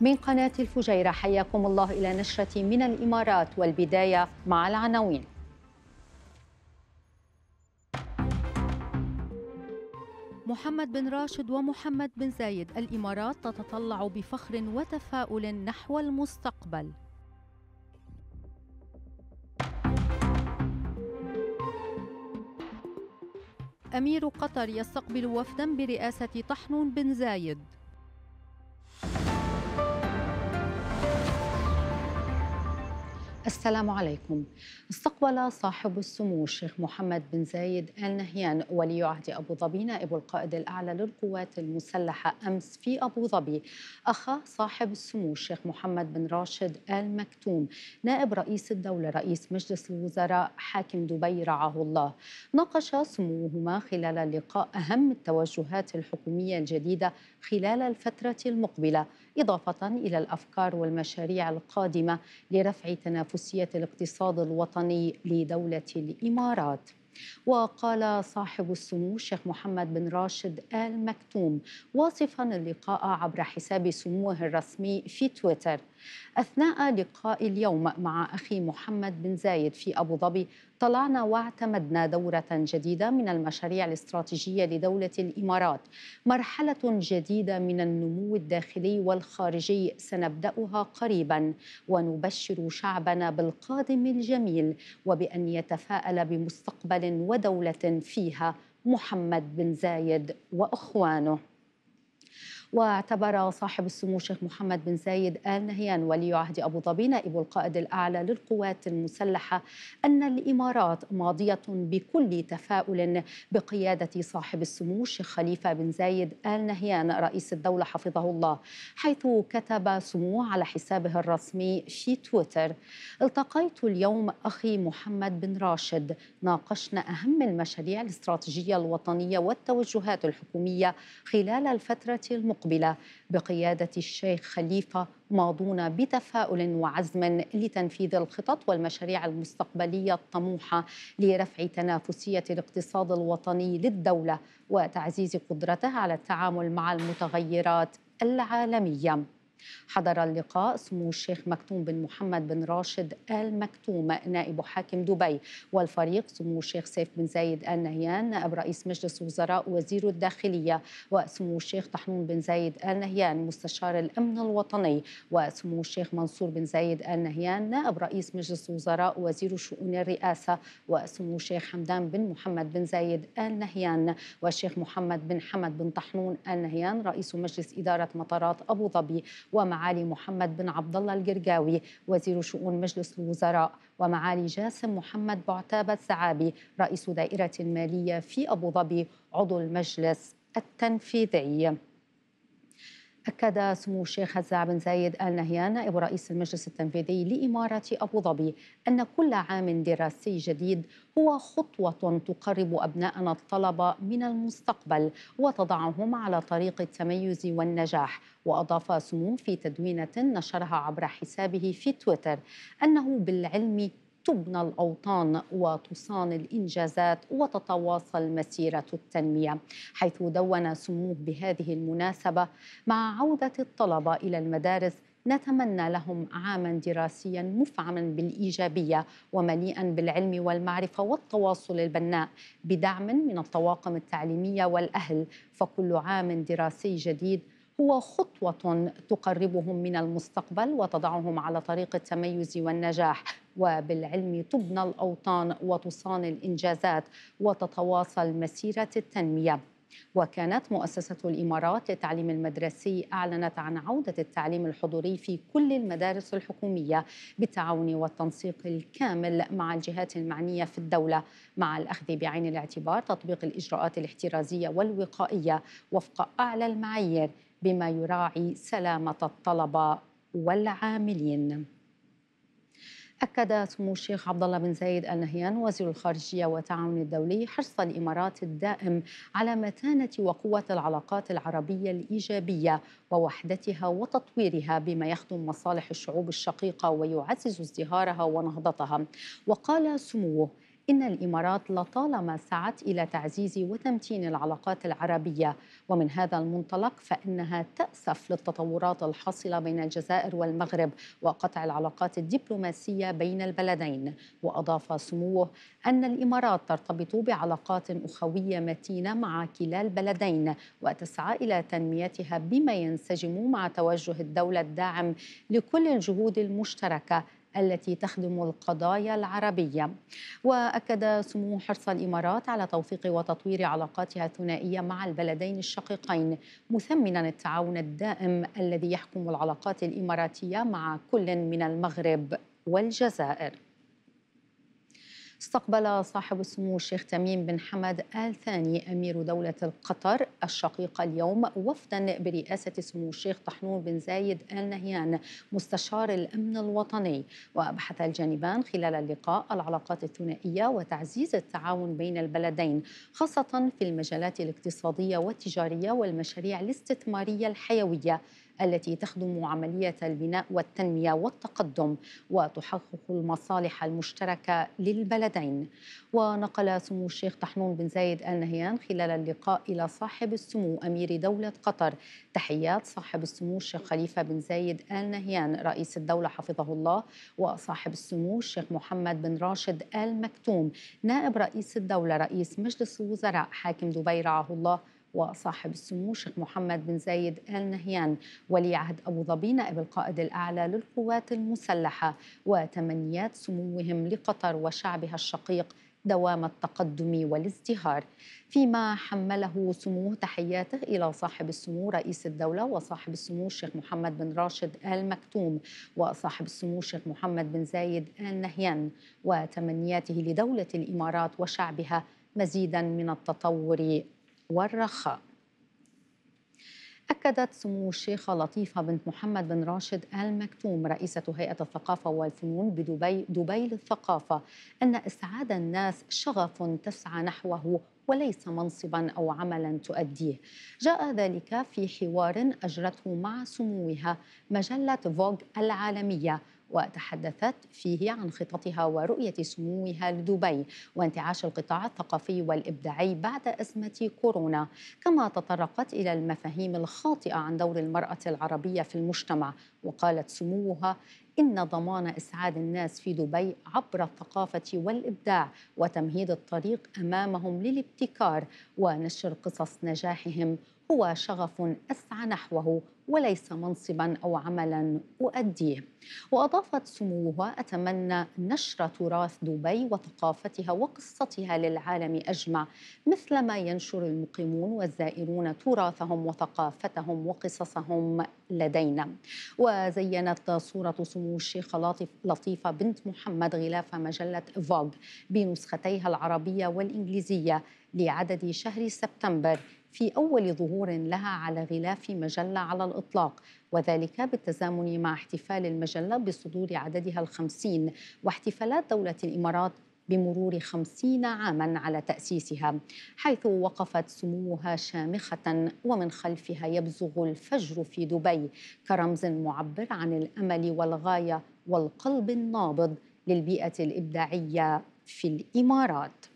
من قناة الفجيرة حياكم الله إلى نشرة من الإمارات والبداية مع العناوين محمد بن راشد ومحمد بن زايد الإمارات تتطلع بفخر وتفاؤل نحو المستقبل أمير قطر يستقبل وفدا برئاسة طحنون بن زايد السلام عليكم استقبل صاحب السمو الشيخ محمد بن زايد آل نهيان ولي عهد أبو ظبي نائب القائد الأعلى للقوات المسلحة أمس في أبو ظبي أخا صاحب السمو الشيخ محمد بن راشد آل مكتوم نائب رئيس الدولة رئيس مجلس الوزراء حاكم دبي رعاه الله ناقش سموهما خلال اللقاء أهم التوجهات الحكومية الجديدة خلال الفترة المقبلة إضافة إلى الأفكار والمشاريع القادمة لرفع تنافس تنافسية الاقتصاد الوطني لدولة الإمارات وقال صاحب السمو الشيخ محمد بن راشد آل مكتوم واصفا اللقاء عبر حساب سموه الرسمي في تويتر أثناء لقاء اليوم مع أخي محمد بن زايد في أبو ظبي طلعنا واعتمدنا دورة جديدة من المشاريع الاستراتيجية لدولة الإمارات مرحلة جديدة من النمو الداخلي والخارجي سنبدأها قريبا ونبشر شعبنا بالقادم الجميل وبأن يتفاءل بمستقبل ودولة فيها محمد بن زايد وإخوانه واعتبر صاحب السمو الشيخ محمد بن زايد آل نهيان ولي عهد أبو ظبي نائب القائد الأعلى للقوات المسلحة أن الإمارات ماضية بكل تفاؤل بقيادة صاحب السمو الشيخ خليفة بن زايد آل نهيان رئيس الدولة حفظه الله حيث كتب سموه على حسابه الرسمي في تويتر التقيت اليوم أخي محمد بن راشد ناقشنا أهم المشاريع الاستراتيجية الوطنية والتوجهات الحكومية خلال الفترة المقبلة المقبلة بقيادة الشيخ خليفة ماضون بتفاؤل وعزم لتنفيذ الخطط والمشاريع المستقبلية الطموحة لرفع تنافسية الاقتصاد الوطني للدولة وتعزيز قدرتها على التعامل مع المتغيرات العالميه حضر اللقاء سمو الشيخ مكتوم بن محمد بن راشد آل مكتوم نائب حاكم دبي والفريق سمو الشيخ سيف بن زايد آل نهيان نائب رئيس مجلس وزراء وزير الداخلية وسمو الشيخ طحنون بن زايد آل نهيان مستشار الأمن الوطني وسمو الشيخ منصور بن زايد آل نهيان نائب رئيس مجلس وزراء وزير شؤون الرئاسة وسمو الشيخ حمدان بن محمد بن زايد آل نهيان والشيخ محمد بن حمد بن طحنون آل نهيان رئيس مجلس إدارة مطارات أبو ظبي ومعالي محمد بن عبد الله الجرجاوي وزير شؤون مجلس الوزراء ومعالي جاسم محمد بعتابة السعابي رئيس دائرة مالية في أبو ظبي عضو المجلس التنفيذي أكد سمو الشيخ هزاع بن زايد آل نهيان نائب رئيس المجلس التنفيذي لإمارة أبو ظبي أن كل عام دراسي جديد هو خطوة تقرب أبناءنا الطلبة من المستقبل وتضعهم على طريق التميز والنجاح وأضاف سمو في تدوينة نشرها عبر حسابه في تويتر أنه بالعلم تبنى الاوطان وتصان الانجازات وتتواصل مسيره التنميه حيث دون سموه بهذه المناسبه مع عوده الطلبه الى المدارس نتمنى لهم عاما دراسيا مفعما بالايجابيه ومليئا بالعلم والمعرفه والتواصل البناء بدعم من الطواقم التعليميه والاهل فكل عام دراسي جديد هو خطوة تقربهم من المستقبل وتضعهم على طريق التميز والنجاح وبالعلم تبنى الأوطان وتصان الإنجازات وتتواصل مسيرة التنمية وكانت مؤسسة الإمارات للتعليم المدرسي أعلنت عن عودة التعليم الحضوري في كل المدارس الحكومية بالتعاون والتنسيق الكامل مع الجهات المعنية في الدولة مع الأخذ بعين الاعتبار تطبيق الإجراءات الاحترازية والوقائية وفق أعلى المعايير بما يراعي سلامة الطلبة والعاملين أكد سمو الشيخ عبد الله بن زايد آل نهيان وزير الخارجية والتعاون الدولي حرص الإمارات الدائم على متانة وقوة العلاقات العربية الإيجابية ووحدتها وتطويرها بما يخدم مصالح الشعوب الشقيقة ويعزز ازدهارها ونهضتها وقال سموه إن الإمارات لطالما سعت إلى تعزيز وتمتين العلاقات العربية ومن هذا المنطلق فإنها تأسف للتطورات الحاصلة بين الجزائر والمغرب وقطع العلاقات الدبلوماسية بين البلدين وأضاف سموه أن الإمارات ترتبط بعلاقات أخوية متينة مع كلا البلدين وتسعى إلى تنميتها بما ينسجم مع توجه الدولة الداعم لكل الجهود المشتركة التي تخدم القضايا العربية وأكد سمو حرص الإمارات على توثيق وتطوير علاقاتها الثنائية مع البلدين الشقيقين مثمنا التعاون الدائم الذي يحكم العلاقات الإماراتية مع كل من المغرب والجزائر استقبل صاحب السمو الشيخ تميم بن حمد آل ثاني أمير دولة قطر الشقيقة اليوم وفدا برئاسة سمو الشيخ طحنون بن زايد آل نهيان مستشار الأمن الوطني وأبحث الجانبان خلال اللقاء العلاقات الثنائية وتعزيز التعاون بين البلدين خاصة في المجالات الاقتصادية والتجارية والمشاريع الاستثمارية الحيوية التي تخدم عملية البناء والتنمية والتقدم وتحقق المصالح المشتركة للبلدين ونقل سمو الشيخ طحنون بن زايد آل نهيان خلال اللقاء إلى صاحب السمو أمير دولة قطر تحيات صاحب السمو الشيخ خليفة بن زايد آل نهيان رئيس الدولة حفظه الله وصاحب السمو الشيخ محمد بن راشد آل مكتوم نائب رئيس الدولة رئيس مجلس الوزراء حاكم دبي رعاه الله وصاحب السمو الشيخ محمد بن زايد آل نهيان ولي عهد أبو ظبي نائب القائد الأعلى للقوات المسلحة وتمنيات سموهم لقطر وشعبها الشقيق دوام التقدم والازدهار فيما حمله سموه تحياته إلى صاحب السمو رئيس الدولة وصاحب السمو الشيخ محمد بن راشد آل مكتوم وصاحب السمو الشيخ محمد بن زايد آل نهيان وتمنياته لدولة الإمارات وشعبها مزيدا من التطور والرخاء أكدت سمو الشيخة لطيفة بنت محمد بن راشد آل مكتوم رئيسة هيئة الثقافة والفنون بدبي دبي للثقافة أن إسعاد الناس شغف تسعى نحوه وليس منصبا أو عملا تؤديه جاء ذلك في حوار أجرته مع سموها مجلة فوغ العالمية وتحدثت فيه عن خططها ورؤية سموها لدبي وانتعاش القطاع الثقافي والإبداعي بعد أزمة كورونا كما تطرقت إلى المفاهيم الخاطئة عن دور المرأة العربية في المجتمع وقالت سموها إن ضمان إسعاد الناس في دبي عبر الثقافة والإبداع وتمهيد الطريق أمامهم للابتكار ونشر قصص نجاحهم هو شغف أسعى نحوه وليس منصبا أو عملا أؤديه وأضافت سموها أتمنى نشر تراث دبي وثقافتها وقصتها للعالم أجمع مثلما ينشر المقيمون والزائرون تراثهم وثقافتهم وقصصهم لدينا وزينت صورة سمو الشيخة لطيفة بنت محمد غلاف مجلة فوغ بنسختيها العربية والإنجليزية لعدد شهر سبتمبر في أول ظهور لها على غلاف مجلة على الإطلاق وذلك بالتزامن مع احتفال المجلة بصدور عددها الخمسين واحتفالات دولة الإمارات بمرور خمسين عاما على تأسيسها حيث وقفت سموها شامخة ومن خلفها يبزغ الفجر في دبي كرمز معبر عن الأمل والغاية والقلب النابض للبيئة الإبداعية في الإمارات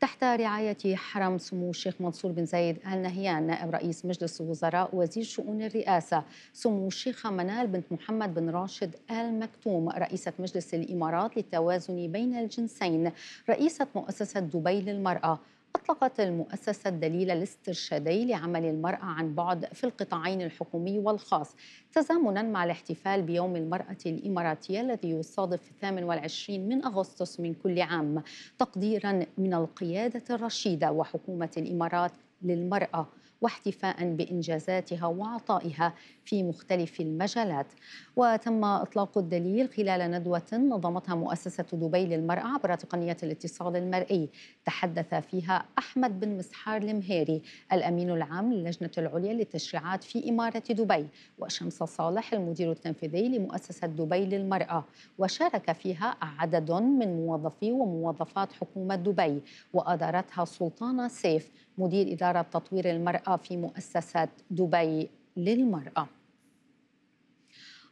تحت رعاية حرم سمو الشيخ منصور بن زايد آل نهيان نائب رئيس مجلس الوزراء وزير شؤون الرئاسة سمو الشيخة منال بنت محمد بن راشد آل مكتوم رئيسة مجلس الإمارات للتوازن بين الجنسين رئيسة مؤسسة دبي للمرأة أطلقت المؤسسة الدليل الاسترشادي لعمل المرأة عن بعد في القطاعين الحكومي والخاص تزامنا مع الاحتفال بيوم المرأة الإماراتية الذي يصادف في 28 من أغسطس من كل عام تقديرا من القيادة الرشيدة وحكومة الإمارات للمرأة واحتفاء بإنجازاتها وعطائها في مختلف المجالات وتم إطلاق الدليل خلال ندوة نظمتها مؤسسة دبي للمرأة عبر تقنية الاتصال المرئي تحدث فيها أحمد بن مسحار المهيري الأمين العام للجنة العليا للتشريعات في إمارة دبي وشمس صالح المدير التنفيذي لمؤسسة دبي للمرأة وشارك فيها عدد من موظفي وموظفات حكومة دبي وأدارتها سلطانة سيف مدير إدارة تطوير المرأة في مؤسسة دبي للمرأة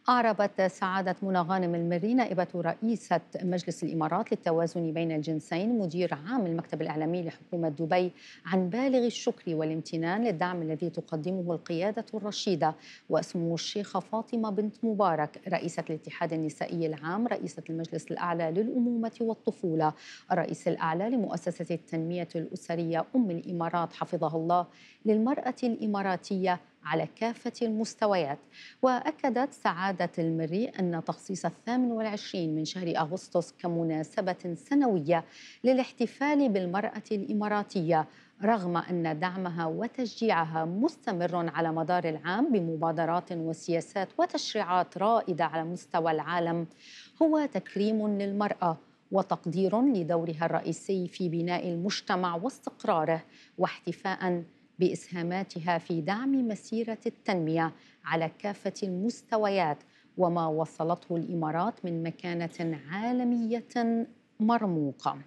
أعربت سعادة منى غانم المري نائبة رئيسة مجلس الإمارات للتوازن بين الجنسين مدير عام المكتب الإعلامي لحكومة دبي عن بالغ الشكر والامتنان للدعم الذي تقدمه القيادة الرشيدة واسمه الشيخة فاطمة بنت مبارك رئيسة الاتحاد النسائي العام رئيسة المجلس الأعلى للأمومة والطفولة الرئيس الأعلى لمؤسسة التنمية الأسرية أم الإمارات حفظها الله للمرأة الإماراتية على كافة المستويات وأكدت سعادة المري أن تخصيص الثامن والعشرين من شهر أغسطس كمناسبة سنوية للاحتفال بالمرأة الإماراتية رغم أن دعمها وتشجيعها مستمر على مدار العام بمبادرات وسياسات وتشريعات رائدة على مستوى العالم هو تكريم للمرأة وتقدير لدورها الرئيسي في بناء المجتمع واستقراره واحتفاء باسهاماتها في دعم مسيره التنميه على كافه المستويات وما وصلته الامارات من مكانه عالميه مرموقه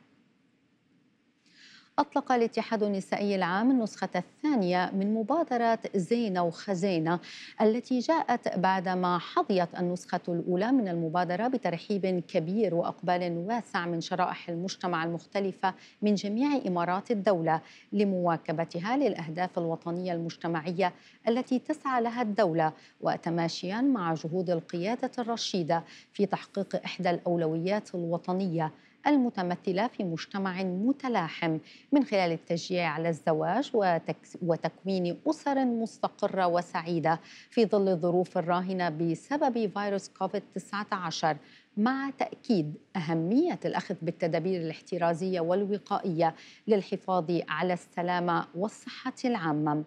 أطلق الاتحاد النسائي العام النسخة الثانية من مبادرة زينة وخزينة التي جاءت بعدما حظيت النسخة الأولى من المبادرة بترحيب كبير وإقبال واسع من شرائح المجتمع المختلفة من جميع إمارات الدولة لمواكبتها للأهداف الوطنية المجتمعية التي تسعى لها الدولة وتماشيا مع جهود القيادة الرشيدة في تحقيق إحدى الأولويات الوطنية المتمثلة في مجتمع متلاحم من خلال التشجيع على الزواج وتكوين أسر مستقرة وسعيدة في ظل الظروف الراهنة بسبب فيروس كوفيد-19 مع تأكيد أهمية الأخذ بالتدابير الاحترازية والوقائية للحفاظ على السلامة والصحة العامة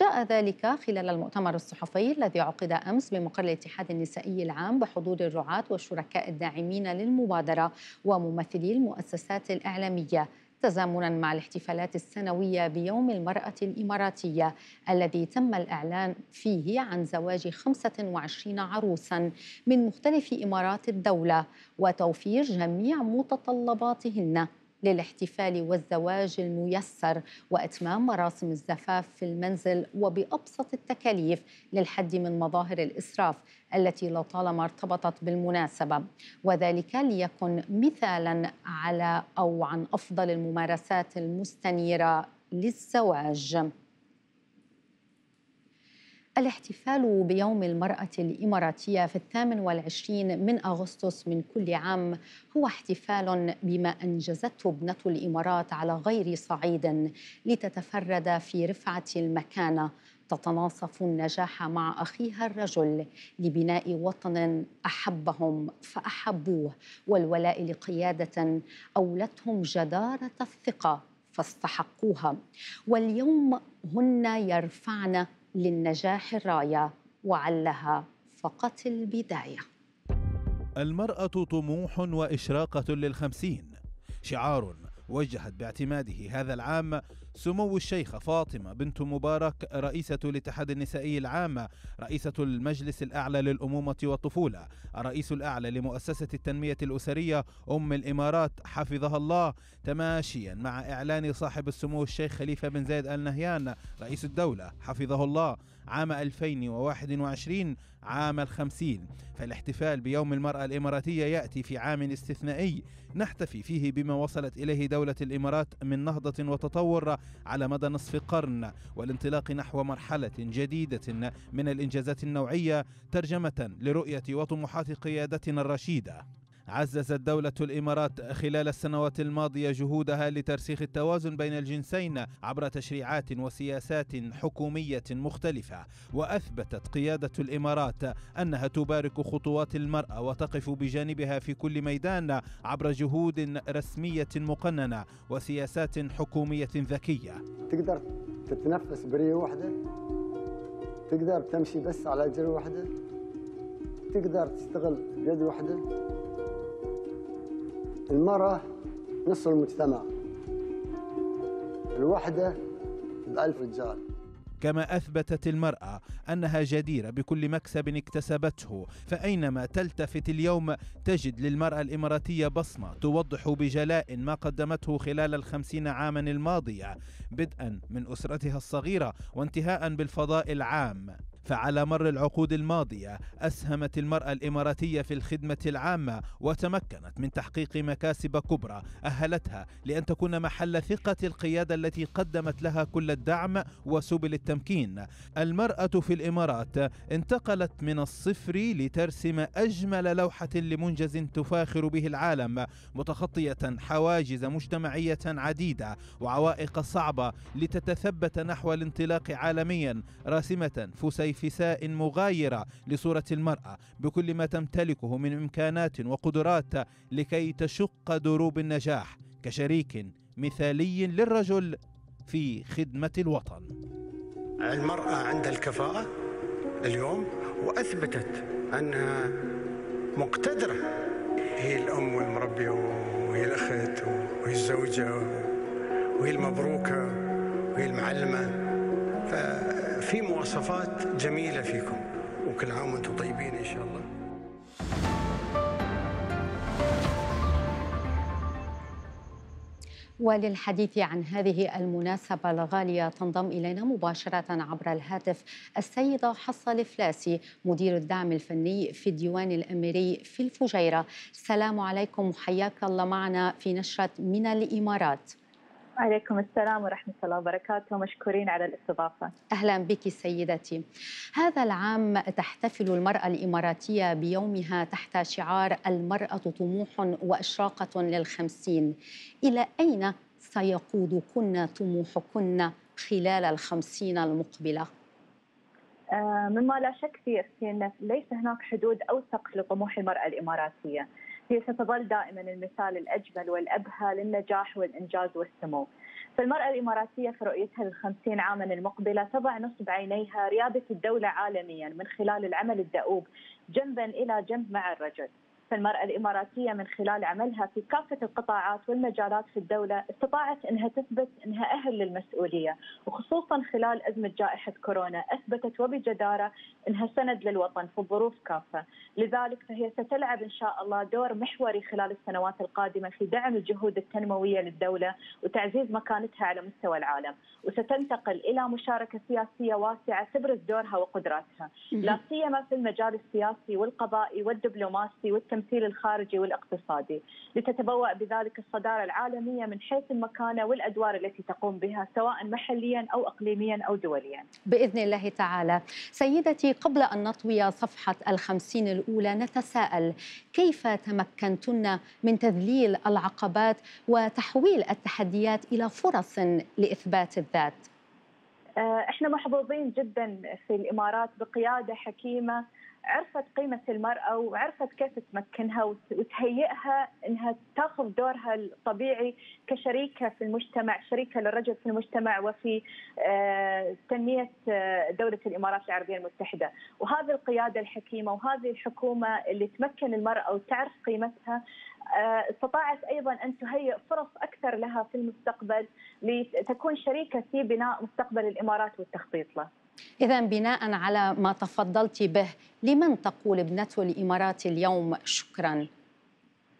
جاء ذلك خلال المؤتمر الصحفي الذي عقد أمس بمقر الاتحاد النسائي العام بحضور الرعاة والشركاء الداعمين للمبادرة وممثلي المؤسسات الإعلامية تزامنا مع الاحتفالات السنوية بيوم المرأة الإماراتية الذي تم الإعلان فيه عن زواج 25 عروسا من مختلف إمارات الدولة وتوفير جميع متطلباتهن للاحتفال والزواج الميسر وإتمام مراسم الزفاف في المنزل وبأبسط التكاليف للحد من مظاهر الإسراف التي لطالما ارتبطت بالمناسبة وذلك ليكن مثالا على أو عن أفضل الممارسات المستنيرة للزواج الاحتفال بيوم المرأة الإماراتية في الثامن والعشرين من أغسطس من كل عام هو احتفال بما أنجزته ابنة الإمارات على غير صعيد لتتفرد في رفعة المكانة تتناصف النجاح مع اخيها الرجل لبناء وطن احبهم فاحبوه والولاء لقياده اولتهم جداره الثقه فاستحقوها واليوم هن يرفعن للنجاح الرايه وعلها فقط البدايه المراه طموح واشراقه للخمسين شعار وجهت باعتماده هذا العام سمو الشيخة فاطمة بنت مبارك رئيسة الاتحاد النسائي العام رئيسة المجلس الأعلى للأمومة والطفولة الرئيس الأعلى لمؤسسة التنمية الأسرية أم الإمارات حفظها الله تماشيا مع إعلان صاحب السمو الشيخ خليفة بن زايد آل نهيان رئيس الدولة حفظه الله عام 2021 عام الخمسين فالاحتفال بيوم المرأة الإماراتية يأتي في عام استثنائي نحتفي فيه بما وصلت إليه دولة الإمارات من نهضة وتطور على مدى نصف قرن والانطلاق نحو مرحلة جديدة من الإنجازات النوعية ترجمة لرؤية وطموحات قيادتنا الرشيدة عززت دولة الإمارات خلال السنوات الماضية جهودها لترسيخ التوازن بين الجنسين عبر تشريعات وسياسات حكومية مختلفة وأثبتت قيادة الإمارات أنها تبارك خطوات المرأة وتقف بجانبها في كل ميدان عبر جهود رسمية مقننة وسياسات حكومية ذكية تقدر تتنفس بريه واحدة تقدر تمشي بس على رجل واحدة تقدر تشتغل بيد واحدة المرأة نصف المجتمع الوحدة بألف رجال كما أثبتت المرأة أنها جديرة بكل مكسب اكتسبته فأينما تلتفت اليوم تجد للمرأة الإماراتية بصمة توضح بجلاء ما قدمته خلال الخمسين عاما الماضية بدءا من أسرتها الصغيرة وانتهاء بالفضاء العام فعلى مر العقود الماضية أسهمت المرأة الإماراتية في الخدمة العامة وتمكنت من تحقيق مكاسب كبرى أهلتها لأن تكون محل ثقة القيادة التي قدمت لها كل الدعم وسبل التمكين المرأة في الإمارات انتقلت من الصفر لترسم أجمل لوحة لمنجز تفاخر به العالم متخطية حواجز مجتمعية عديدة وعوائق صعبة لتتثبت نحو الانطلاق عالميا راسمة فسيفة فساء مغايرة لصورة المرأة بكل ما تمتلكه من إمكانات وقدرات لكي تشق دروب النجاح كشريك مثالي للرجل في خدمة الوطن المرأة عندها الكفاءة اليوم وأثبتت أنها مقتدرة هي الأم والمربية وهي الأخت وهي الزوجة وهي المبروكة وهي المعلمة ف في مواصفات جميلة فيكم وكل عام وانتم طيبين إن شاء الله وللحديث عن هذه المناسبة الغالية تنضم إلينا مباشرة عبر الهاتف السيدة حصة الفلاسي مدير الدعم الفني في الديوان الأميري في الفجيرة السلام عليكم وحياك الله معنا في نشرة من الإمارات وعليكم السلام ورحمة الله وبركاته مشكورين على الاستضافة أهلا بك سيدتي هذا العام تحتفل المرأة الإماراتية بيومها تحت شعار المرأة طموح وإشراقة للخمسين إلى أين سيقودكن طموحكن خلال الخمسين المقبلة؟ آه، مما لا شك فيه أن ليس هناك حدود أوثق لطموح المرأة الإماراتية هي ستظل دائما المثال الأجمل والأبهى للنجاح والإنجاز والسمو فالمرأة الإماراتية في رؤيتها للخمسين عاما المقبلة تضع نصب عينيها ريادة الدولة عالميا من خلال العمل الدؤوب جنبا إلى جنب مع الرجل المرأة الإماراتية من خلال عملها في كافة القطاعات والمجالات في الدولة استطاعت أنها تثبت أنها أهل للمسؤولية وخصوصا خلال أزمة جائحة كورونا أثبتت وبجدارة أنها سند للوطن في الظروف كافة لذلك فهي ستلعب إن شاء الله دور محوري خلال السنوات القادمة في دعم الجهود التنموية للدولة وتعزيز مكانتها على مستوى العالم وستنتقل إلى مشاركة سياسية واسعة تبرز دورها وقدراتها لا سيما في المجال السياسي والقضائي والدبلوماسي والتمثيل التمثيل الخارجي والاقتصادي لتتبوأ بذلك الصدارة العالمية من حيث المكانة والأدوار التي تقوم بها سواء محليا أو إقليميا أو دوليا بإذن الله تعالى سيدتي قبل أن نطوي صفحة الخمسين الأولى نتساءل كيف تمكنتن من تذليل العقبات وتحويل التحديات إلى فرص لإثبات الذات آه، احنا محظوظين جدا في الامارات بقياده حكيمه عرفت قيمة المرأة وعرفت كيف تمكنها وتهيئها انها تاخذ دورها الطبيعي كشريكة في المجتمع، شريكة للرجل في المجتمع وفي آه، تنمية آه، دولة الامارات العربية المتحدة، وهذه القيادة الحكيمة وهذه الحكومة اللي تمكن المرأة وتعرف قيمتها آه، استطاعت ايضا ان تهيئ فرص اكثر لها في المستقبل لتكون شريكة في بناء مستقبل الامارات والتخطيط له. إذا بناء على ما تفضلت به لمن تقول ابنته الإمارات اليوم شكرا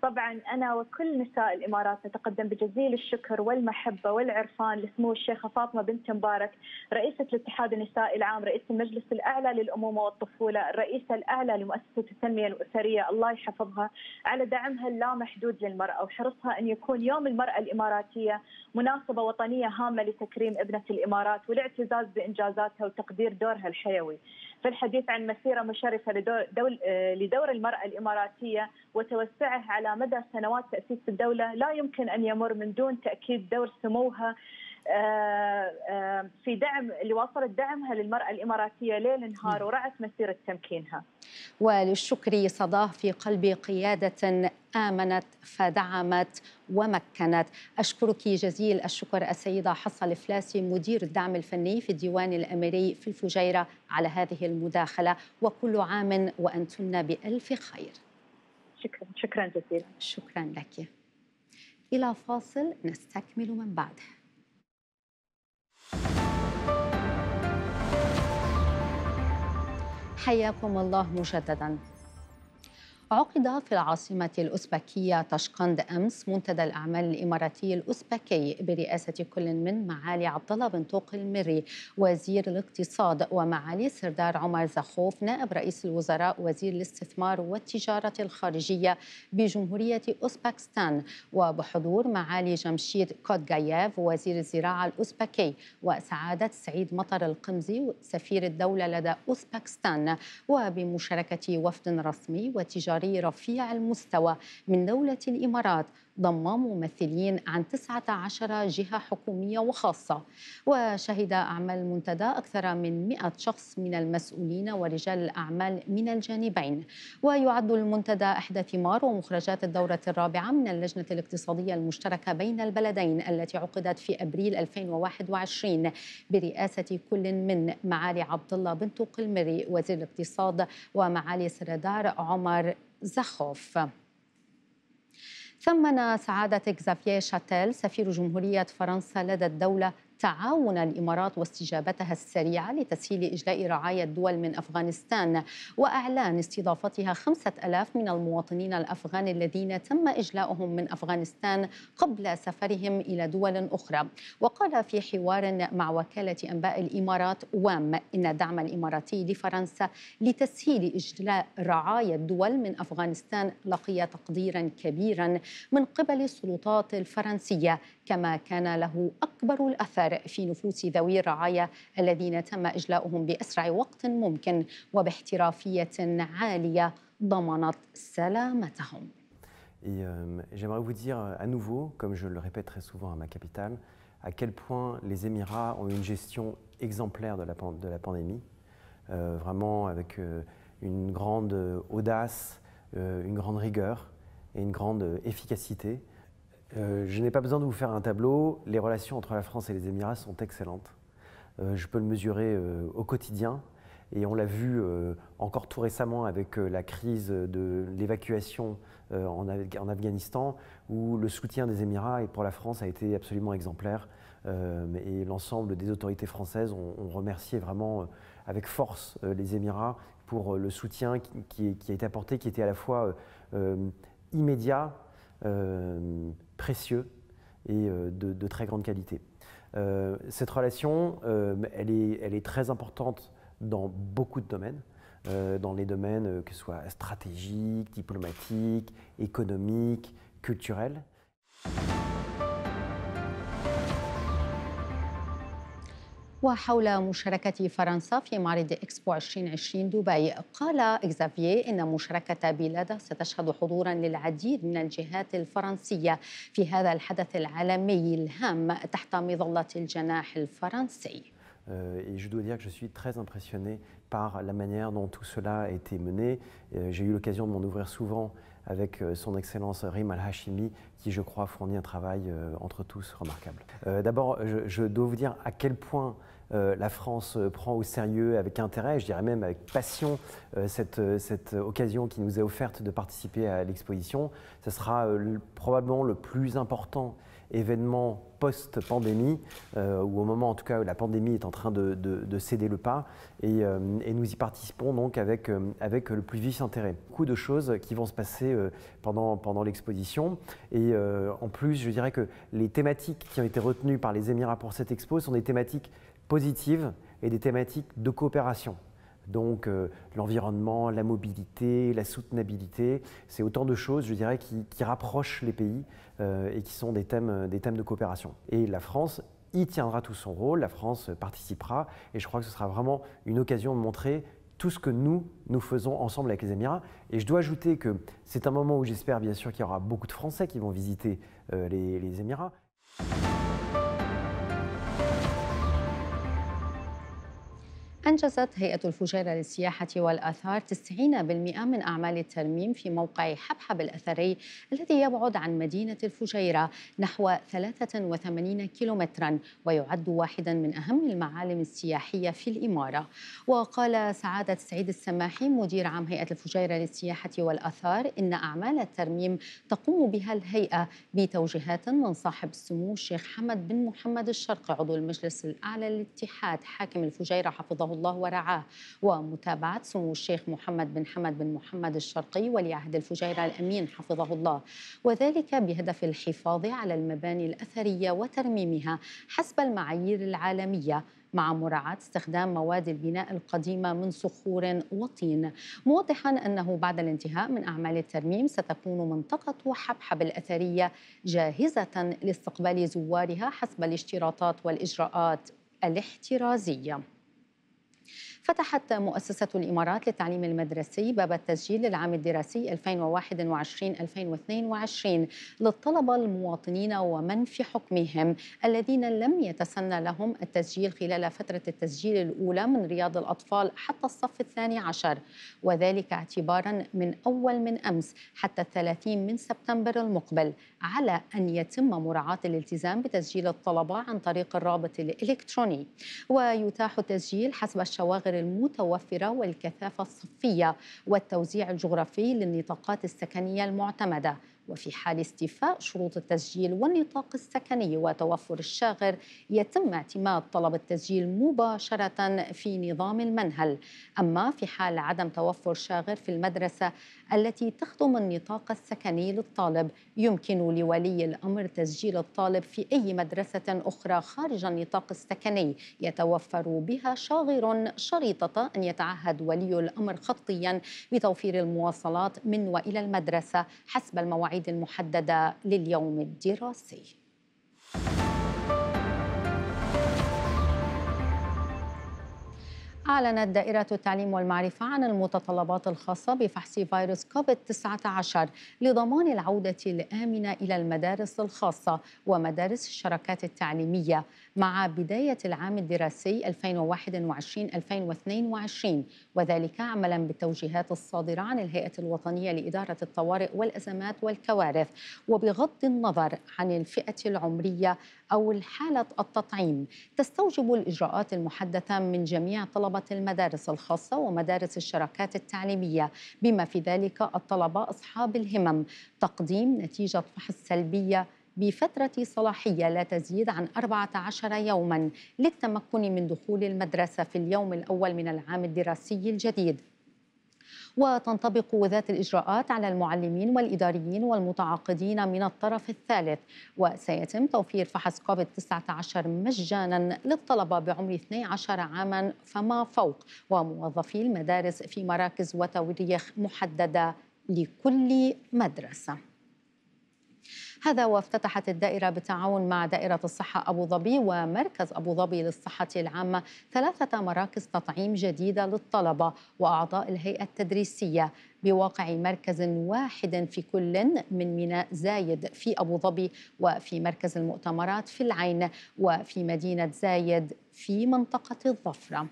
طبعا انا وكل نساء الامارات نتقدم بجزيل الشكر والمحبه والعرفان لسمو الشيخه فاطمه بنت مبارك رئيسه الاتحاد النسائي العام، رئيسه المجلس الاعلى للامومه والطفوله، الرئيسه الاعلى لمؤسسه التنميه الاسريه، الله يحفظها على دعمها اللامحدود للمراه وحرصها ان يكون يوم المراه الاماراتيه مناسبه وطنيه هامه لتكريم ابنه الامارات والاعتزاز بانجازاتها وتقدير دورها الحيوي. في الحديث عن مسيرة مشرفة آه، لدور المرأة الإماراتية وتوسعه على مدى سنوات تأسيس الدولة لا يمكن أن يمر من دون تأكيد دور سموها آه، آه، في دعم اللي واصلت دعمها للمرأة الإماراتية ليل نهار ورعت مسيرة تمكينها وللشكر صداه في قلب قيادة آمنت فدعمت ومكنت أشكرك جزيل الشكر السيدة حصة الفلاسي مدير الدعم الفني في الديوان الأمري في الفجيرة على هذه المداخلة وكل عام وأنتن بألف خير شكرا شكرا جزيلا شكرا لك إلى فاصل نستكمل من بعده حياكم الله مجددا عقد في العاصمة الأوزبكية طشقند أمس منتدى الأعمال الإماراتي الأوزبكي برئاسة كل من معالي عبد الله بن طوق المري وزير الاقتصاد ومعالي سردار عمر زخوف نائب رئيس الوزراء وزير الاستثمار والتجارة الخارجية بجمهورية أوزبكستان وبحضور معالي جمشيد كودغايف وزير الزراعة الأوزبكي وسعادة سعيد مطر القمزي سفير الدولة لدى أوزبكستان وبمشاركة وفد رسمي وتجارة استشاري رفيع المستوى من دولة الإمارات ضم ممثلين عن 19 جهة حكومية وخاصة وشهد أعمال المنتدى أكثر من 100 شخص من المسؤولين ورجال الأعمال من الجانبين ويعد المنتدى إحدى ثمار ومخرجات الدورة الرابعة من اللجنة الاقتصادية المشتركة بين البلدين التي عقدت في أبريل 2021 برئاسة كل من معالي عبد الله بن طوق المري وزير الاقتصاد ومعالي سردار عمر زخوف ثمن سعادة إكزافيي شاتيل سفير جمهورية فرنسا لدى الدولة تعاون الامارات واستجابتها السريعه لتسهيل اجلاء رعايا الدول من افغانستان واعلان استضافتها 5000 من المواطنين الافغان الذين تم اجلاؤهم من افغانستان قبل سفرهم الى دول اخرى وقال في حوار مع وكاله انباء الامارات وام ان الدعم الاماراتي لفرنسا لتسهيل اجلاء رعايا الدول من افغانستان لقي تقديرا كبيرا من قبل السلطات الفرنسيه Et euh, j'aimerais vous dire euh, à nouveau, comme je le répète très souvent à ma capitale, à quel point les Émirats ont une gestion exemplaire de la, de la pandémie, euh, vraiment avec une grande audace, une grande rigueur et une grande efficacité. Euh, je n'ai pas besoin de vous faire un tableau. Les relations entre la France et les Émirats sont excellentes. Euh, je peux le mesurer euh, au quotidien. Et on l'a vu encore tout récemment avec la crise de l'évacuation en, Afghanistan, où le soutien des Émirats et pour la France a été absolument exemplaire. et l'ensemble des autorités françaises ont, remercié vraiment avec force les Émirats pour le soutien qui, a été apporté, qui était à la fois immédiat, précieux et euh, de, très grande qualité. Euh, cette relation, euh, elle est, elle, est, très importante dans beaucoup de domaines, dans les domaines que ce soit stratégiques, diplomatiques, économiques, culturels. وحول مشاركة فرنسا في معرض إكسبو 2020 دبي قال إكزافييه إن مشاركة بلاده ستشهد حضورا للعديد من الجهات الفرنسية في هذا الحدث العالمي الهام تحت مظلة الجناح الفرنسي. et je dois dire que je suis très impressionné par la manière dont tout cela a été mené. J'ai eu l'occasion de m'en ouvrir souvent avec son Excellence Rim Al-Hashimi, qui, je crois, fournit un travail entre tous remarquable. D'abord, je, dois vous dire à quel point Euh, la France euh, prend au sérieux avec intérêt, je dirais même avec passion, euh, cette, occasion qui nous est offerte de participer à l'exposition. Ce sera probablement le plus important événement post-pandémie, ou au moment en tout cas où la pandémie est en train de, céder le pas, et, nous y participons donc avec, le plus vif intérêt. Beaucoup de choses qui vont se passer pendant, pendant l'exposition, et en plus je dirais que les thématiques qui ont été retenues par les Émirats pour cette expo sont des thématiques positives et des thématiques de coopération. Donc euh, l'environnement, la mobilité, la soutenabilité, c'est autant de choses, je dirais, qui, rapprochent les pays euh, et qui sont des thèmes, des thèmes de coopération. Et la France y tiendra tout son rôle, la France participera, et je crois que ce sera vraiment une occasion de montrer tout ce que nous, nous faisons ensemble avec les Émirats. Et je dois ajouter que c'est un moment où j'espère bien sûr qu'il y aura beaucoup de Français qui vont visiter euh, les Émirats. أنجزت هيئة الفجيرة للسياحة والآثار 90% من أعمال الترميم في موقع حبحب الأثري الذي يبعد عن مدينة الفجيرة نحو 83 كيلومترا ويعد واحدا من أهم المعالم السياحية في الإمارة وقال سعادة سعيد السماحي مدير عام هيئة الفجيرة للسياحة والآثار إن أعمال الترميم تقوم بها الهيئة بتوجيهات من صاحب السمو الشيخ حمد بن محمد الشرق عضو المجلس الأعلى للاتحاد حاكم الفجيرة حفظه الله ورعاه ومتابعة سمو الشيخ محمد بن حمد بن محمد الشرقي ولي عهد الفجيرة الأمين حفظه الله وذلك بهدف الحفاظ على المباني الأثرية وترميمها حسب المعايير العالمية مع مراعاة استخدام مواد البناء القديمة من صخور وطين موضحا أنه بعد الانتهاء من أعمال الترميم ستكون منطقة حبحب الأثرية جاهزة لاستقبال زوارها حسب الاشتراطات والإجراءات الاحترازية فتحت مؤسسة الإمارات للتعليم المدرسي باب التسجيل للعام الدراسي 2021-2022 للطلبة المواطنين ومن في حكمهم الذين لم يتسنى لهم التسجيل خلال فترة التسجيل الأولى من رياض الأطفال حتى الصف الثاني عشر وذلك اعتبارا من أول من أمس حتى الثلاثين من سبتمبر المقبل على أن يتم مراعاة الالتزام بتسجيل الطلبة عن طريق الرابط الإلكتروني ويتاح التسجيل حسب الشواغر المصادر المتوفرة والكثافة الصفية والتوزيع الجغرافي للنطاقات السكنية المعتمدة وفي حال استيفاء شروط التسجيل والنطاق السكني وتوفر الشاغر يتم اعتماد طلب التسجيل مباشرة في نظام المنهل أما في حال عدم توفر شاغر في المدرسة التي تخدم النطاق السكني للطالب يمكن لولي الأمر تسجيل الطالب في أي مدرسة أخرى خارج النطاق السكني يتوفر بها شاغر شريطة أن يتعهد ولي الأمر خطيا بتوفير المواصلات من وإلى المدرسة حسب المواعيد المحددة لليوم الدراسي أعلنت دائرة التعليم والمعرفة عن المتطلبات الخاصة بفحص فيروس كوفيد 19 لضمان العودة الآمنة إلى المدارس الخاصة ومدارس الشراكات التعليمية مع بداية العام الدراسي 2021-2022 وذلك عملا بالتوجيهات الصادرة عن الهيئة الوطنية لإدارة الطوارئ والأزمات والكوارث وبغض النظر عن الفئة العمرية أو حالة التطعيم تستوجب الإجراءات المحدثة من جميع طلبة المدارس الخاصة ومدارس الشراكات التعليمية بما في ذلك الطلبة أصحاب الهمم تقديم نتيجة فحص سلبية بفترة صلاحية لا تزيد عن 14 يوما للتمكن من دخول المدرسة في اليوم الأول من العام الدراسي الجديد وتنطبق ذات الإجراءات على المعلمين والإداريين والمتعاقدين من الطرف الثالث وسيتم توفير فحص كوفيد-19 مجانا للطلبة بعمر 12 عاما فما فوق وموظفي المدارس في مراكز وتواريخ محددة لكل مدرسة هذا وافتتحت الدائرة بالتعاون مع دائرة الصحة أبو ظبي ومركز أبو ظبي للصحة العامة ثلاثة مراكز تطعيم جديدة للطلبة وأعضاء الهيئة التدريسية بواقع مركز واحد في كل من ميناء زايد في أبو ظبي وفي مركز المؤتمرات في العين وفي مدينة زايد في منطقة الظفرة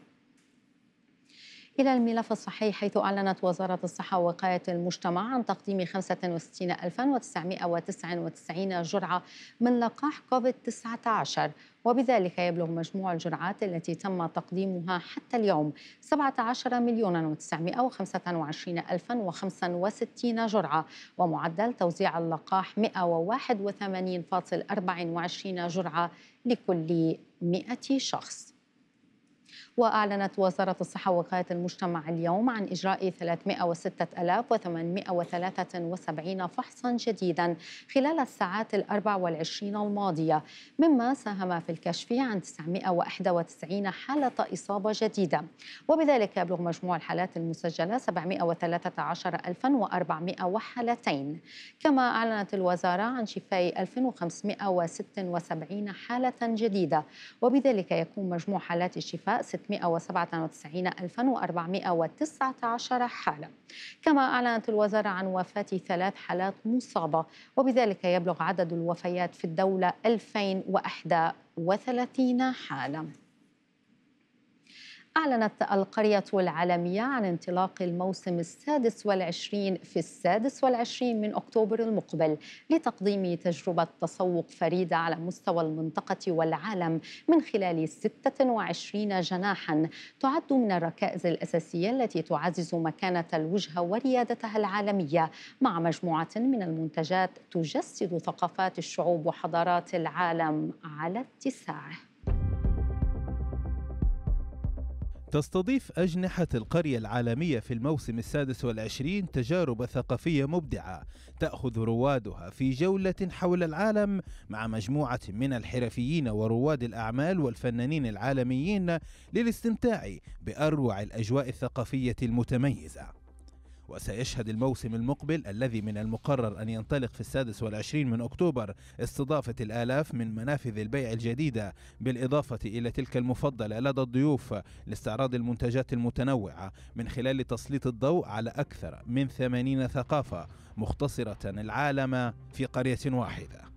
إلى الملف الصحي حيث أعلنت وزارة الصحة ووقاية المجتمع عن تقديم 65999 جرعة من لقاح كوفيد-19 وبذلك يبلغ مجموع الجرعات التي تم تقديمها حتى اليوم 17 مليون و925 جرعة ومعدل توزيع اللقاح 181.24 جرعة لكل 100 شخص وأعلنت وزارة الصحة ووقاية المجتمع اليوم عن إجراء 306873 فحصا جديدا خلال الساعات الأربع والعشرين الماضية مما ساهم في الكشف عن 991 حالة إصابة جديدة وبذلك يبلغ مجموع الحالات المسجلة 713400 وحالتين كما أعلنت الوزارة عن شفاء 1576 حالة جديدة وبذلك يكون مجموع حالات الشفاء 397419 حالة كما أعلنت الوزارة عن وفاة ثلاث حالات مصابة وبذلك يبلغ عدد الوفيات في الدولة 2031 حالة أعلنت القرية العالمية عن انطلاق الموسم السادس والعشرين في السادس والعشرين من أكتوبر المقبل لتقديم تجربة تسوق فريدة على مستوى المنطقة والعالم من خلال 26 جناحا تعد من الركائز الأساسية التي تعزز مكانة الوجهة وريادتها العالمية مع مجموعة من المنتجات تجسد ثقافات الشعوب وحضارات العالم على اتساعه تستضيف أجنحة القرية العالمية في الموسم السادس والعشرين تجارب ثقافية مبدعة تأخذ روادها في جولة حول العالم مع مجموعة من الحرفيين ورواد الأعمال والفنانين العالميين للاستمتاع بأروع الأجواء الثقافية المتميزة وسيشهد الموسم المقبل الذي من المقرر أن ينطلق في السادس والعشرين من أكتوبر استضافة الآلاف من منافذ البيع الجديدة بالإضافة إلى تلك المفضلة لدى الضيوف لاستعراض المنتجات المتنوعة من خلال تسليط الضوء على أكثر من ثمانين ثقافة مختصرة العالم في قرية واحدة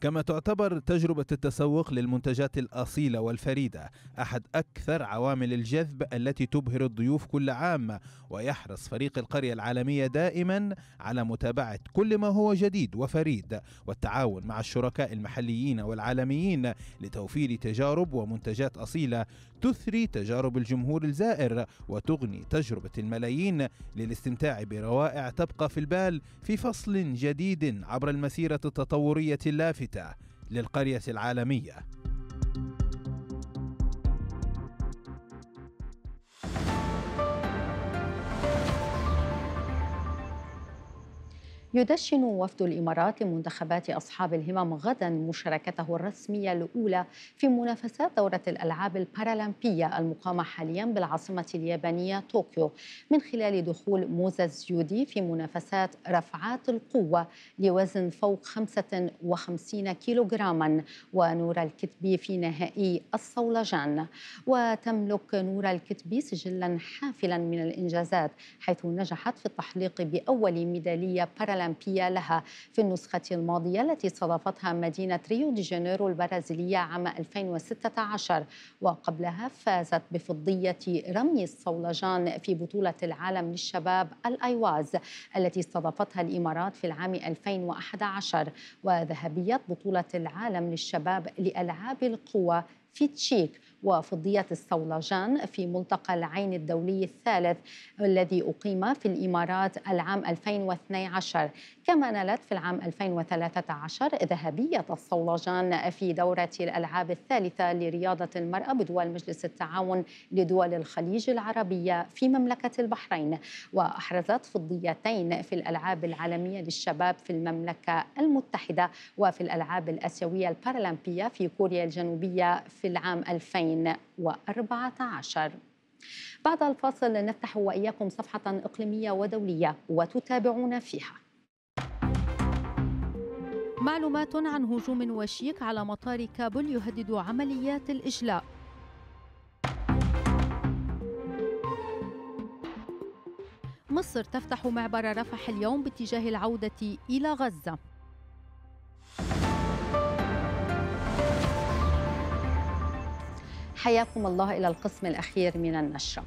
كما تعتبر تجربة التسوق للمنتجات الأصيلة والفريدة أحد أكثر عوامل الجذب التي تبهر الضيوف كل عام ويحرص فريق القرية العالمية دائما على متابعة كل ما هو جديد وفريد والتعاون مع الشركاء المحليين والعالميين لتوفير تجارب ومنتجات أصيلة تثري تجارب الجمهور الزائر وتغني تجربة الملايين للاستمتاع بروائع تبقى في البال في فصل جديد عبر المسيرة التطورية اللافتة للقرية العالمية يدشن وفد الإمارات لمنتخبات أصحاب الهمم غدا مشاركته الرسمية الأولى في منافسات دورة الألعاب البارالمبية المقامة حاليا بالعاصمة اليابانية طوكيو من خلال دخول موزة الزيودي في منافسات رفعات القوة لوزن فوق 55 كيلوغراما ونور الكتبي في نهائي الصولجان وتملك نور الكتبي سجلا حافلا من الإنجازات حيث نجحت في التحليق بأول ميدالية بارالمبية الأولمبية لها في النسخة الماضية التي استضافتها مدينة ريو دي جانيرو البرازيلية عام 2016 وقبلها فازت بفضية رمي الصولجان في بطولة العالم للشباب الأيواز التي استضافتها الإمارات في العام 2011 وذهبية بطولة العالم للشباب لألعاب القوى في تشيك وفضية الصولجان في ملتقى العين الدولي الثالث الذي أقيم في الإمارات العام 2012 كما نالت في العام 2013 ذهبية الصولجان في دورة الألعاب الثالثة لرياضة المرأة بدول مجلس التعاون لدول الخليج العربية في مملكة البحرين وأحرزت فضيتين في الألعاب العالمية للشباب في المملكة المتحدة وفي الألعاب الآسيوية البارالمبية في كوريا الجنوبية في العام 2000 2014 بعد الفاصل نفتح وإياكم صفحة إقليمية ودولية وتتابعون فيها معلومات عن هجوم وشيك على مطار كابل يهدد عمليات الإجلاء مصر تفتح معبر رفح اليوم باتجاه العودة إلى غزة حياكم الله إلى القسم الأخير من النشرة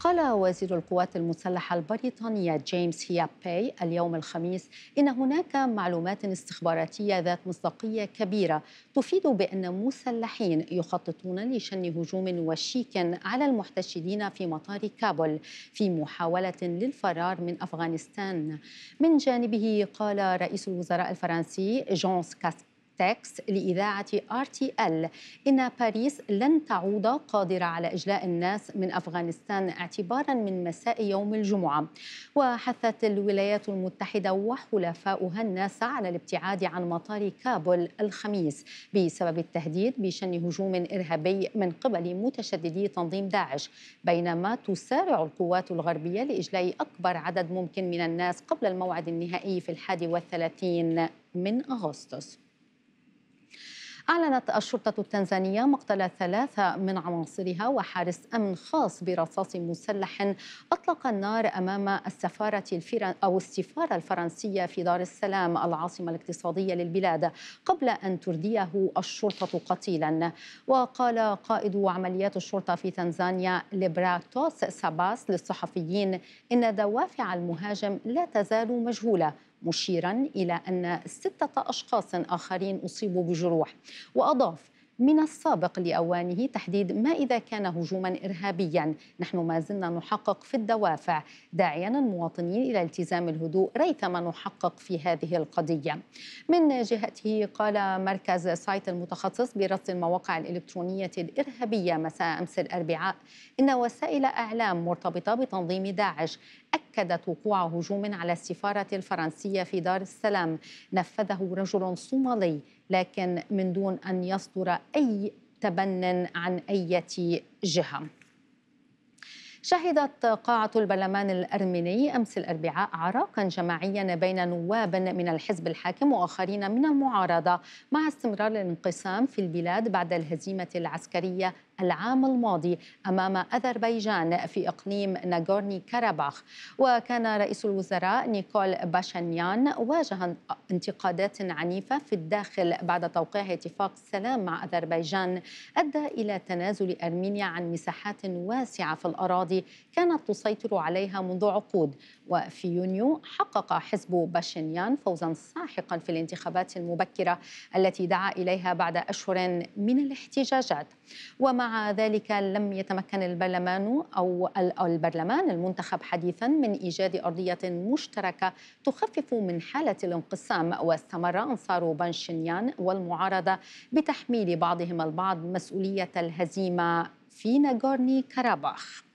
قال وزير القوات المسلحة البريطانية جيمس هيابي اليوم الخميس إن هناك معلومات استخباراتية ذات مصداقية كبيرة تفيد بأن مسلحين يخططون لشن هجوم وشيك على المحتشدين في مطار كابول في محاولة للفرار من أفغانستان من جانبه قال رئيس الوزراء الفرنسي جونس كاسبر تاكس لإذاعة آر تي أل إن باريس لن تعود قادرة على إجلاء الناس من أفغانستان اعتبارا من مساء يوم الجمعة وحثت الولايات المتحدة وحلفاؤها الناس على الابتعاد عن مطار كابول الخميس بسبب التهديد بشن هجوم إرهابي من قبل متشددي تنظيم داعش بينما تسارع القوات الغربية لإجلاء أكبر عدد ممكن من الناس قبل الموعد النهائي في الحادي والثلاثين من أغسطس أعلنت الشرطة التنزانية مقتل ثلاثة من عناصرها وحارس أمن خاص برصاص مسلح أطلق النار أمام السفارة الفرن أو السفارة الفرنسية في دار السلام العاصمة الاقتصادية للبلاد قبل أن ترديه الشرطة قتيلا وقال قائد عمليات الشرطة في تنزانيا ليبراتوس ساباس للصحفيين إن دوافع المهاجم لا تزال مجهولة مشيرا إلى أن ستة أشخاص آخرين أصيبوا بجروح وأضاف من السابق لأوانه تحديد ما إذا كان هجوما إرهابيا نحن ما زلنا نحقق في الدوافع داعيا المواطنين إلى التزام الهدوء ريثما نحقق في هذه القضية من جهته قال مركز سايت المتخصص برصد المواقع الإلكترونية الإرهابية مساء أمس الأربعاء إن وسائل أعلام مرتبطة بتنظيم داعش أكدت وقوع هجوم على السفارة الفرنسية في دار السلام نفذه رجل صومالي لكن من دون أن يصدر أي تبن عن أي جهة شهدت قاعة البرلمان الأرميني أمس الأربعاء عراقا جماعيا بين نواب من الحزب الحاكم وآخرين من المعارضة مع استمرار الانقسام في البلاد بعد الهزيمة العسكرية العام الماضي أمام أذربيجان في إقليم ناغورني كاراباخ وكان رئيس الوزراء نيكول باشانيان واجه انتقادات عنيفة في الداخل بعد توقيع اتفاق السلام مع أذربيجان أدى إلى تنازل أرمينيا عن مساحات واسعة في الأراضي كانت تسيطر عليها منذ عقود وفي يونيو حقق حزب باشنيان فوزا ساحقا في الانتخابات المبكرة التي دعا إليها بعد أشهر من الاحتجاجات ومع ومع ذلك لم يتمكن البرلمان أو البرلمان المنتخب حديثا من إيجاد أرضية مشتركة تخفف من حالة الانقسام واستمر أنصار بانشينيان والمعارضة بتحميل بعضهم البعض مسؤولية الهزيمة في ناغورني كاراباخ.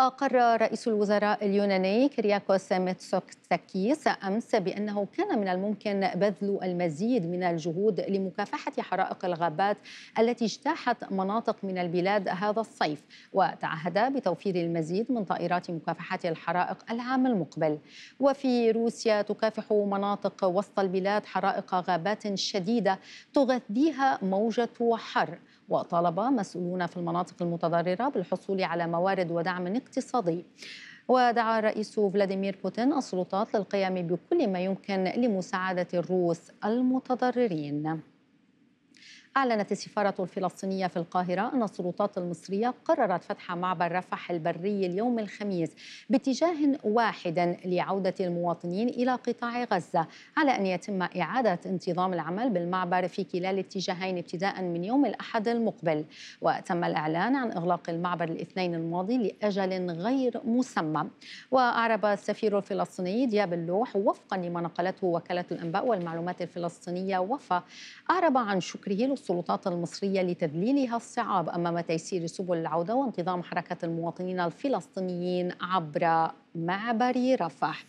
أقر رئيس الوزراء اليوناني كرياكوس ميتسوكتاكيس أمس بأنه كان من الممكن بذل المزيد من الجهود لمكافحة حرائق الغابات التي اجتاحت مناطق من البلاد هذا الصيف وتعهد بتوفير المزيد من طائرات مكافحة الحرائق العام المقبل وفي روسيا تكافح مناطق وسط البلاد حرائق غابات شديدة تغذيها موجة حر وطالب مسؤولون في المناطق المتضررة بالحصول على موارد ودعم اقتصادي ودعا الرئيس فلاديمير بوتين السلطات للقيام بكل ما يمكن لمساعدة الروس المتضررين أعلنت السفارة الفلسطينية في القاهرة أن السلطات المصرية قررت فتح معبر رفح البري اليوم الخميس باتجاه واحد لعودة المواطنين إلى قطاع غزة على أن يتم إعادة انتظام العمل بالمعبر في كلا الاتجاهين ابتداء من يوم الأحد المقبل وتم الإعلان عن إغلاق المعبر الاثنين الماضي لأجل غير مسمى وأعرب السفير الفلسطيني دياب اللوح وفقا لما نقلته وكالة الأنباء والمعلومات الفلسطينية وفا أعرب عن شكره السلطات المصرية لتذليلها الصعاب أمام تيسير سبل العودة وانتظام حركة المواطنين الفلسطينيين عبر معبر رفح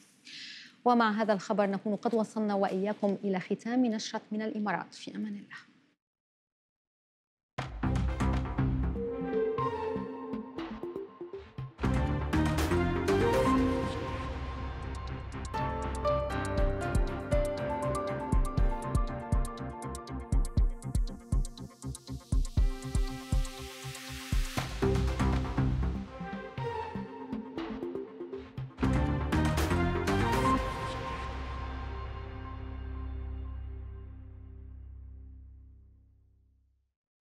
ومع هذا الخبر نكون قد وصلنا وإياكم إلى ختام نشرة من الإمارات في أمان الله